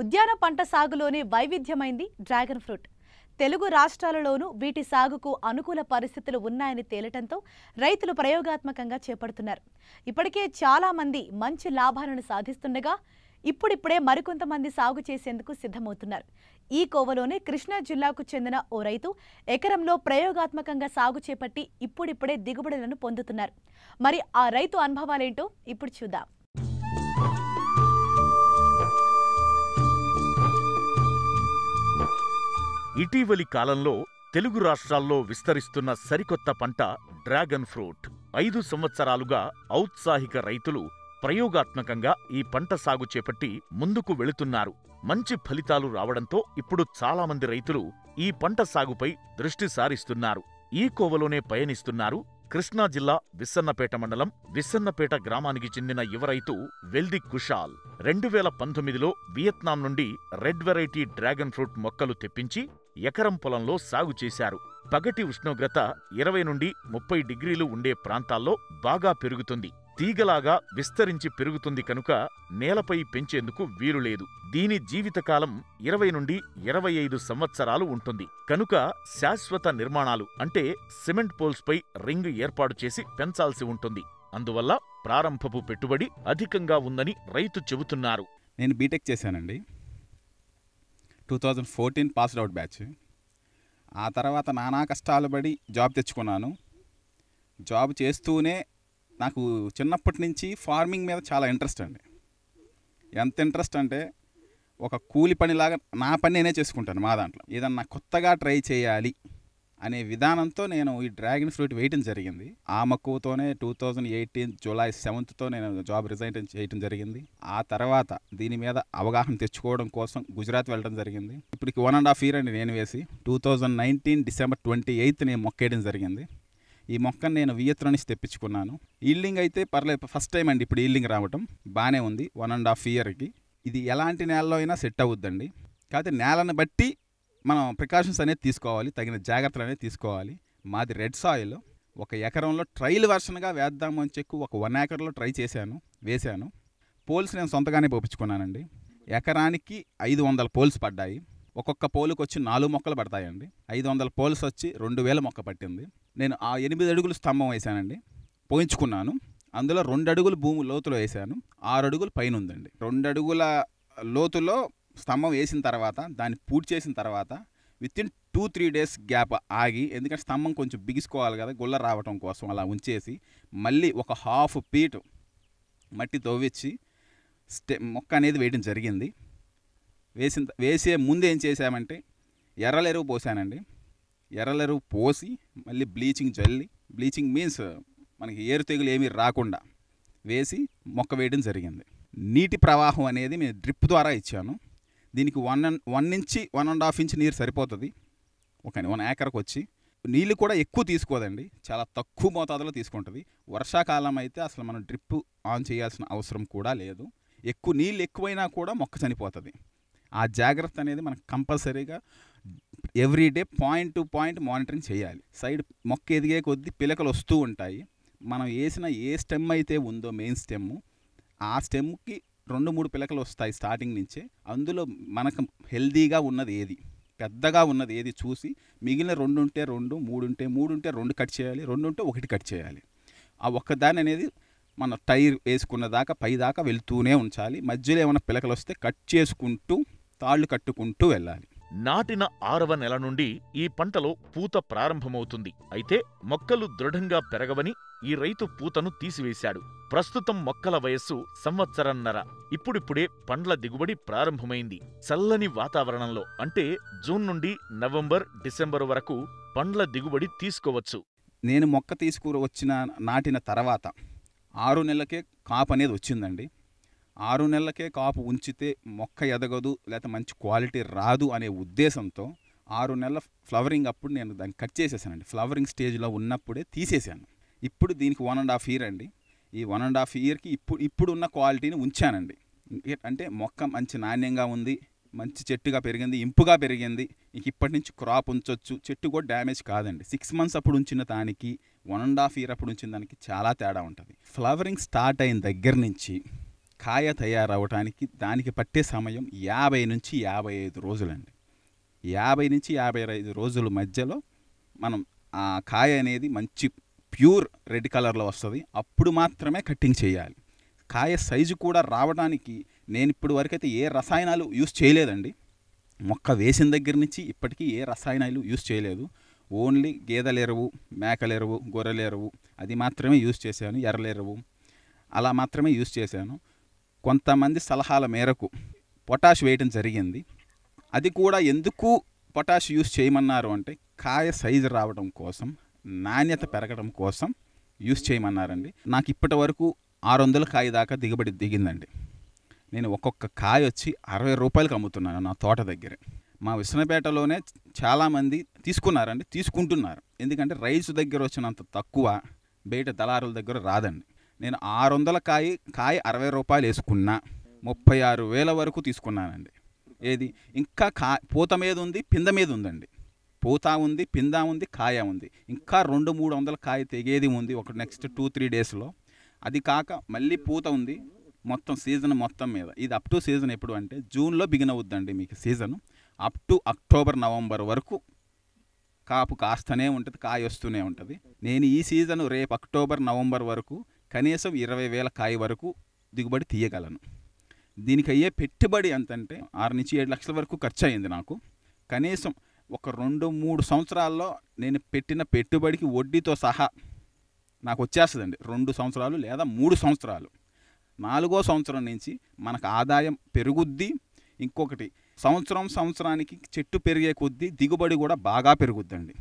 ఉద్యాన పంట సాగులోనే వైవిధ్యమైంది డ్రాగన్ ఫ్రూట్ తెలుగు రాష్ట్రాలలోనూ వీటి సాగుకు అనుకూల పరిస్థితులు ఉన్నాయని తేలటంతో రైతులు ప్రయోగాత్మకంగా చేపడుతున్నారు ఇప్పటికే చాలామంది మంచి లాభాలను సాధిస్తుండగా ఇప్పుడిప్పుడే మరికొంతమంది సాగు చేసేందుకు సిద్ధమవుతున్నారు ఈ కోవలోనే కృష్ణా జిల్లాకు చెందిన ఓ రైతు ఎకరంలో ప్రయోగాత్మకంగా సాగు చేపట్టి ఇప్పుడిప్పుడే దిగుబడులను పొందుతున్నారు మరి ఆ రైతు అనుభవాలేంటో ఇప్పుడు చూద్దాం ఇటీవలి కాలంలో తెలుగు రాష్ట్రాల్లో విస్తరిస్తున్న సరికొత్త పంట డ్రాగన్ ఫ్రూట్ ఐదు సంవత్సరాలుగా ఔత్సాహిక రైతులు ప్రయోగాత్మకంగా ఈ పంట సాగు చేపట్టి ముందుకు వెళుతున్నారు మంచి ఫలితాలు రావడంతో ఇప్పుడు చాలామంది రైతులు ఈ పంట సాగుపై దృష్టి సారిస్తున్నారు ఈ కోవలోనే పయనిస్తున్నారు కృష్ణా జిల్లా విస్సన్నపేట మండలం విస్సన్నపేట గ్రామానికి చెందిన యువ రైతు వెల్ది కుషాల్ రెండు వేల పంతొమ్మిదిలో వియత్నాం నుండి రెడ్ వెరైటీ డ్రాగన్ ఫ్రూట్ మొక్కలు తెప్పించి ఎకరం పొలంలో సాగు చేశారు పగటి ఉష్ణోగ్రత ఇరవై నుండి ముప్పై డిగ్రీలు ఉండే ప్రాంతాల్లో బాగా పెరుగుతుంది తీగలాగా విస్తరించి పెరుగుతుంది కనుక నేలపై పెంచేందుకు వీలులేదు దీని జీవితకాలం ఇరవై నుండి ఇరవై ఐదు సంవత్సరాలు ఉంటుంది కనుక శాశ్వత నిర్మాణాలు అంటే సిమెంట్ పోల్స్పై రింగ్ ఏర్పాటు చేసి పెంచాల్సి ఉంటుంది అందువల్ల ప్రారంభపు పెట్టుబడి అధికంగా ఉందని రైతు చెబుతున్నారు నేను బీటెక్ చేశానండి two thousand fourteen passed out batch ఆ తర్వాత నానా కష్టాలు పడి జాబ్ తెచ్చుకున్నాను జాబ్ చేస్తూనే నాకు చిన్నప్పటి నుంచి ఫార్మింగ్ మీద చాలా ఇంట్రెస్ట్ అండి ఎంత ఇంట్రెస్ట్ అంటే ఒక కూలి పనిలాగా నా పని నేనే చేసుకుంటాను మా దాంట్లో ఏదన్నా కొత్తగా ట్రై చేయాలి అనే విధానంతో నేను ఈ డ్రాగన్ ఫ్రూట్ వేయటం జరిగింది ఆ మక్కువతోనే టూ థౌజండ్ ఎయిటీన్ జూలై సెవెంత్తో నేను జాబ్ రిజైన్ చేయటం జరిగింది ఆ తర్వాత దీని మీద అవగాహన తెచ్చుకోవడం కోసం గుజరాత్ వెళ్ళడం జరిగింది ఇప్పటికి వన్ అండ్ హాఫ్ ఇయర్ అండి నేను వేసి two thousand nineteen December twenty eighth నేను మొక్కేయడం జరిగింది ఈ మొక్కను నేను వియత్లో తెప్పించుకున్నాను ఈల్డింగ్ అయితే పర్లేదు ఫస్ట్ టైం అండి ఇప్పుడు ఈల్డింగ్ రావటం బాగానే ఉంది వన్ అండ్ హాఫ్ ఇయర్కి ఇది ఎలాంటి నేలలో అయినా సెట్ అవుద్దండి కాకపోతే నేలను బట్టి మనం ప్రికాషన్స్ అనేది తీసుకోవాలి తగిన జాగ్రత్తలు అనేది తీసుకోవాలి మాది రెడ్ సాయిల్ ఒక ఎకరంలో ట్రైల్ వర్షన్గా వేద్దాము అని చెక్కు ఒక వన్ ఏకర్లో ట్రై చేశాను వేశాను పోల్స్ నేను సొంతగానే పోపించుకున్నానండి ఎకరానికి ఐదు వందల పోల్స్ పడ్డాయి ఒక్కొక్క పోలుకు వచ్చి నాలుగు మొక్కలు పడతాయండి ఐదు వందల పోల్స్ వచ్చి రెండు వేల మొక్క పట్టింది నేను ఆ ఎనిమిది అడుగులు స్తంభం వేశానండి పోయించుకున్నాను అందులో రెండు అడుగులు భూమి లోతులో వేశాను ఆరు అడుగులు పైన ఉందండి రెండు అడుగుల లోతులో స్తంభం వేసిన తర్వాత దాన్ని పూర్తి చేసిన తర్వాత within two three days gap ఆగి ఎందుకంటే స్తంభం కొంచెం బిగిసుకోవాలి కదా గుళ్ళ రావటం కోసం అలా ఉంచేసి మళ్ళీ ఒక హాఫ్ పీట్ మట్టి తవ్వించి స్టే మొక్క అనేది వేయడం జరిగింది వేసిన వేసే ముందు ఏం చేశామంటే ఎర్రలు ఎరువు పోసానండి ఎర్రలెరువు పోసి మళ్ళీ బ్లీచింగ్ చల్లి బ్లీచింగ్ మీన్స్ మనకి ఏరు తెగులు ఏమీ రాకుండా వేసి మొక్క వేయడం జరిగింది నీటి ప్రవాహం అనేది మేము డ్రిప్ ద్వారా ఇచ్చాను దీనికి one and one inch one and half inch నీరు సరిపోతుంది ఒక వన్ ఏకర్కి వచ్చి నీళ్ళు కూడా ఎక్కువ తీసుకోదండి చాలా తక్కువ మోతాదులో తీసుకుంటుంది వర్షాకాలం అయితే అసలు మనం డ్రిప్ ఆన్ చేయాల్సిన అవసరం కూడా లేదు ఎక్కువ నీళ్ళు ఎక్కువైనా కూడా మొక్క చనిపోతుంది ఆ జాగ్రత్త అనేది మనకు కంపల్సరీగా every day point to point monitoring చేయాలి సైడ్ మొక్క ఎదిగే కొద్దీ పిలకలు వస్తూ ఉంటాయి మనం వేసిన ఏ స్టెమ్ అయితే ఉందో మెయిన్ స్టెమ్ ఆ స్టెమ్కి రెండు మూడు పిలకలు వస్తాయి స్టార్టింగ్ నుంచే అందులో మనకు హెల్దీగా ఉన్నది ఏది పెద్దగా ఉన్నది ఏది చూసి మిగిలిన రెండు ఉంటే రెండు మూడు ఉంటే మూడు ఉంటే రెండు కట్ చేయాలి రెండు ఉంటే ఒకటి కట్ చేయాలి ఆ ఒక్కదాని అనేది మన టైర్ వేసుకున్న దాకా పై దాకా వెళ్తూనే ఉంచాలి మధ్యలో ఏమైనా పిలకలు వస్తే కట్ చేసుకుంటూ తాళ్ళు కట్టుకుంటూ వెళ్ళాలి నాటిన ఆరవ నెల నుండి ఈ పంటలో పూత ప్రారంభమవుతుంది అయితే మొక్కలు దృఢంగా పెరగవని ఈ రైతు పూతను తీసివేశాడు ప్రస్తుతం మొక్కల వయస్సు సంవత్సరన్నర ఇప్పుడిప్పుడే పండ్ల దిగుబడి ప్రారంభమైంది చల్లని వాతావరణంలో అంటే జూన్ నుండి నవంబర్ డిసెంబర్ వరకు పండ్ల దిగుబడి తీసుకోవచ్చు నేను మొక్క తీసుకువచ్చిన నాటిన తర్వాత ఆరు నెలలకే కాపు అనేది వచ్చిందండి ఆరు నెలలకే కాపు ఉంచితే మొక్క ఎదగదు లేకపోతే మంచి క్వాలిటీ రాదు అనే ఉద్దేశంతో ఆరు నెలల ఫ్లవరింగ్ అప్పుడు నేను దాన్ని కట్ చేసేసానండి ఫ్లవరింగ్ స్టేజ్లో ఉన్నప్పుడే తీసేసాను ఇప్పుడు దీనికి వన్ అండ్ హాఫ్ ఇయర్ అండి ఈ వన్ అండ్ హాఫ్ ఇయర్కి ఇప్పుడు ఇప్పుడున్న క్వాలిటీని ఉంచానండి అంటే మొక్క మంచి నాణ్యంగా ఉంది మంచి చెట్టుగా పెరిగింది ఇంపుగా పెరిగింది ఇంక ఇప్పటి నుంచి క్రాప్ ఉంచవచ్చు చెట్టు కూడా డ్యామేజ్ కాదండి సిక్స్ మంత్స్ అప్పుడు ఉంచిన దానికి వన్ అండ్ హాఫ్ ఇయర్ అప్పుడు ఉంచిన దానికి చాలా తేడా ఉంటుంది ఫ్లవరింగ్ స్టార్ట్ అయిన దగ్గర నుంచి కాయ తయారవటానికి దానికి పట్టే సమయం యాభై నుంచి యాభై ఐదు రోజులండి యాభై నుంచి యాభై ఐదు రోజుల మధ్యలో మనం ఆ కాయ అనేది మంచి ప్యూర్ రెడ్ కలర్లో వస్తుంది అప్పుడు మాత్రమే కట్టింగ్ చేయాలి కాయ సైజు కూడా రావడానికి నేను ఇప్పుడు వరకైతే ఏ రసాయనాలు యూస్ చేయలేదండి మొక్క వేసిన దగ్గర నుంచి ఇప్పటికీ ఏ రసాయనాలు యూస్ చేయలేదు ఓన్లీ గేదెలెరువు ఎరువు గొర్రెలెరువు ఎరువు ఎరువు అది మాత్రమే యూస్ చేశాను ఎర్రలెరువు ఎరువు అలా మాత్రమే యూస్ చేశాను కొంతమంది సలహాల మేరకు పొటాష్ వేయటం జరిగింది అది కూడా ఎందుకు పొటాష్ యూస్ చేయమన్నారు అంటే కాయ సైజు రావడం కోసం నాణ్యత పెరగడం కోసం యూస్ చేయమన్నారండి నాకు ఇప్పటి వరకు ఆరు వందల కాయ దాకా దిగుబడి దిగిందండి నేను ఒక్కొక్క కాయ వచ్చి అరవై రూపాయలకు అమ్ముతున్నాను నా తోట దగ్గర మా విశ్వనపేటలోనే చాలామంది తీసుకున్నారండి తీసుకుంటున్నారు ఎందుకంటే రైతు దగ్గర వచ్చినంత తక్కువ బయట దళారుల దగ్గర రాదండి నేను ఆరు వందల కాయ కాయ అరవై రూపాయలు వేసుకున్నా ముప్పై ఆరు వేల వరకు తీసుకున్నానండి ఏది ఇంకా కా పూత మీద ఉంది పింద మీద ఉందండి పూత ఉంది పింద ఉంది కాయ ఉంది ఇంకా రెండు మూడు వందల కాయ తెగేది ఉంది ఒక నెక్స్ట్ టూ త్రీ డేస్లో అది కాక మళ్ళీ పూత ఉంది మొత్తం సీజన్ మొత్తం మీద ఇది అప్ టు సీజన్ ఎప్పుడు అంటే జూన్లో బిగిన్ అవుద్దండి మీకు season up to October November వరకు కాపు కాస్తనే ఉంటుంది కాయ వస్తూనే ఉంటుంది నేను ఈ సీజన్ రేపు అక్టోబర్ నవంబర్ వరకు కనీసం ఇరవై వేల కాయ వరకు దిగుబడి తీయగలను దీనికి అయ్యే పెట్టుబడి ఎంతంటే ఆరు నుంచి ఏడు లక్షల వరకు ఖర్చు అయింది నాకు కనీసం ఒక రెండు మూడు సంవత్సరాల్లో నేను పెట్టిన పెట్టుబడికి వడ్డీతో సహా నాకు వచ్చేస్తుందండి రెండు సంవత్సరాలు లేదా మూడు సంవత్సరాలు నాలుగో సంవత్సరం నుంచి మనకు ఆదాయం పెరుగుద్ది ఇంకొకటి సంవత్సరం సంవత్సరానికి చెట్టు పెరిగే కొద్దీ దిగుబడి కూడా బాగా పెరుగుద్దండి